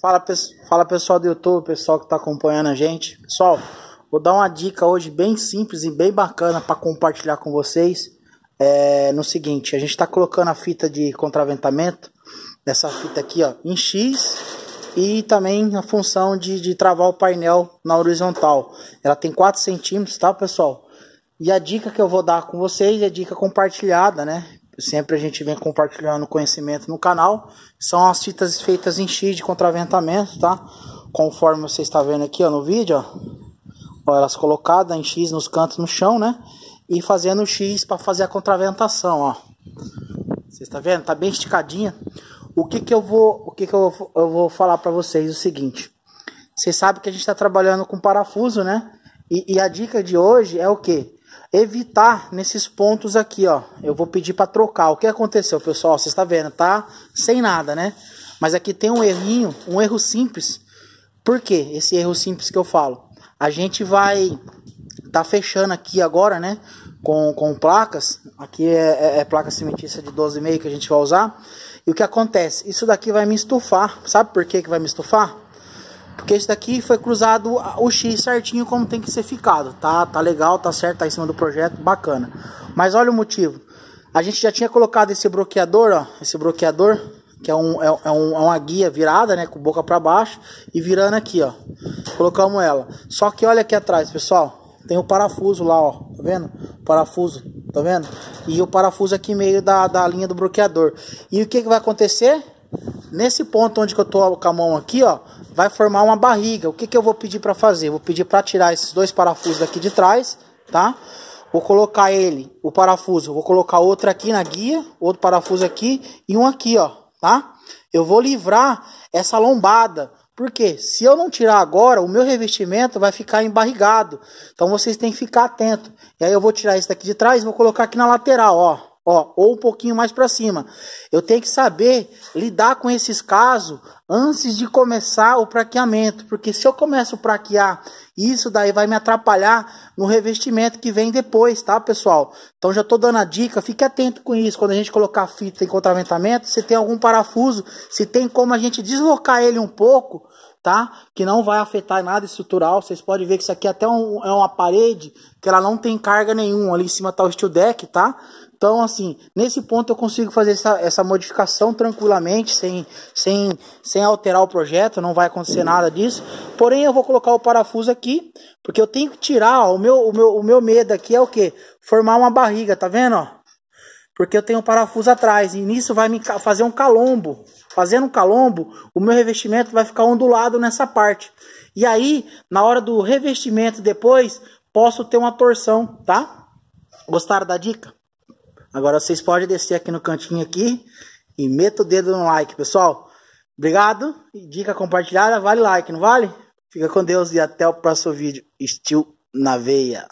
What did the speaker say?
Fala, fala pessoal do YouTube, pessoal que está acompanhando a gente. Pessoal, vou dar uma dica hoje bem simples e bem bacana para compartilhar com vocês. É, no seguinte, a gente está colocando a fita de contraventamento, essa fita aqui ó, em X e também a função de, de travar o painel na horizontal. Ela tem 4 centímetros, tá pessoal? E a dica que eu vou dar com vocês é dica compartilhada, né? Sempre a gente vem compartilhando conhecimento no canal. São as fitas feitas em X de contraventamento, tá? Conforme você está vendo aqui ó, no vídeo, ó. ó elas colocadas em X nos cantos no chão, né? E fazendo X para fazer a contraventação, ó. Você está vendo? Tá bem esticadinha. O que que eu vou, o que que eu, vou, eu vou falar para vocês o seguinte. Você sabe que a gente está trabalhando com parafuso, né? E, e a dica de hoje é o quê? evitar nesses pontos aqui, ó. Eu vou pedir para trocar. O que aconteceu, pessoal? você está vendo, tá sem nada, né? Mas aqui tem um errinho, um erro simples. Por quê? Esse erro simples que eu falo. A gente vai tá fechando aqui agora, né? Com, com placas. Aqui é, é, é placa cimentícia de 12,5 que a gente vai usar. E o que acontece? Isso daqui vai me estufar. Sabe por que, que vai me estufar? Porque esse daqui foi cruzado o X certinho como tem que ser ficado, tá? Tá legal, tá certo, tá em cima do projeto, bacana. Mas olha o motivo. A gente já tinha colocado esse bloqueador, ó, esse bloqueador, que é, um, é, é, um, é uma guia virada, né, com boca para baixo e virando aqui, ó. Colocamos ela. Só que olha aqui atrás, pessoal, tem o parafuso lá, ó, tá vendo? O parafuso, tá vendo? E o parafuso aqui meio da, da linha do bloqueador. E o que, que vai acontecer? Nesse ponto onde que eu tô com a mão aqui, ó, vai formar uma barriga. O que, que eu vou pedir para fazer? Vou pedir para tirar esses dois parafusos daqui de trás, tá? Vou colocar ele, o parafuso, vou colocar outro aqui na guia, outro parafuso aqui e um aqui, ó, tá? Eu vou livrar essa lombada, porque se eu não tirar agora, o meu revestimento vai ficar embarrigado. Então vocês têm que ficar atento. E aí eu vou tirar esse daqui de trás, vou colocar aqui na lateral, ó, ó, ou um pouquinho mais para cima. Eu tenho que saber lidar com esses casos antes de começar o praqueamento, porque se eu começo a praquear, isso daí vai me atrapalhar no revestimento que vem depois, tá, pessoal? Então já estou dando a dica, fique atento com isso. Quando a gente colocar fita em contraventamento, se tem algum parafuso, se tem como a gente deslocar ele um pouco, tá? Que não vai afetar nada estrutural. Vocês podem ver que isso aqui é até um, é uma parede que ela não tem carga nenhuma. Ali em cima tá o steel deck, tá? Então, assim, nesse ponto eu consigo fazer essa, essa modificação tranquilamente, sem, sem sem alterar o projeto, não vai acontecer nada disso. Porém, eu vou colocar o parafuso aqui, porque eu tenho que tirar, ó, o meu, o meu, o meu medo aqui é o que? Formar uma barriga, tá vendo? Ó? Porque eu tenho o parafuso atrás, e nisso vai me fazer um calombo. Fazendo um calombo, o meu revestimento vai ficar ondulado nessa parte. E aí, na hora do revestimento depois, posso ter uma torção, tá? Gostaram da dica? Agora vocês podem descer aqui no cantinho aqui e meta o dedo no like, pessoal. Obrigado. Dica compartilhada, vale like, não vale? Fica com Deus e até o próximo vídeo. Estil na veia.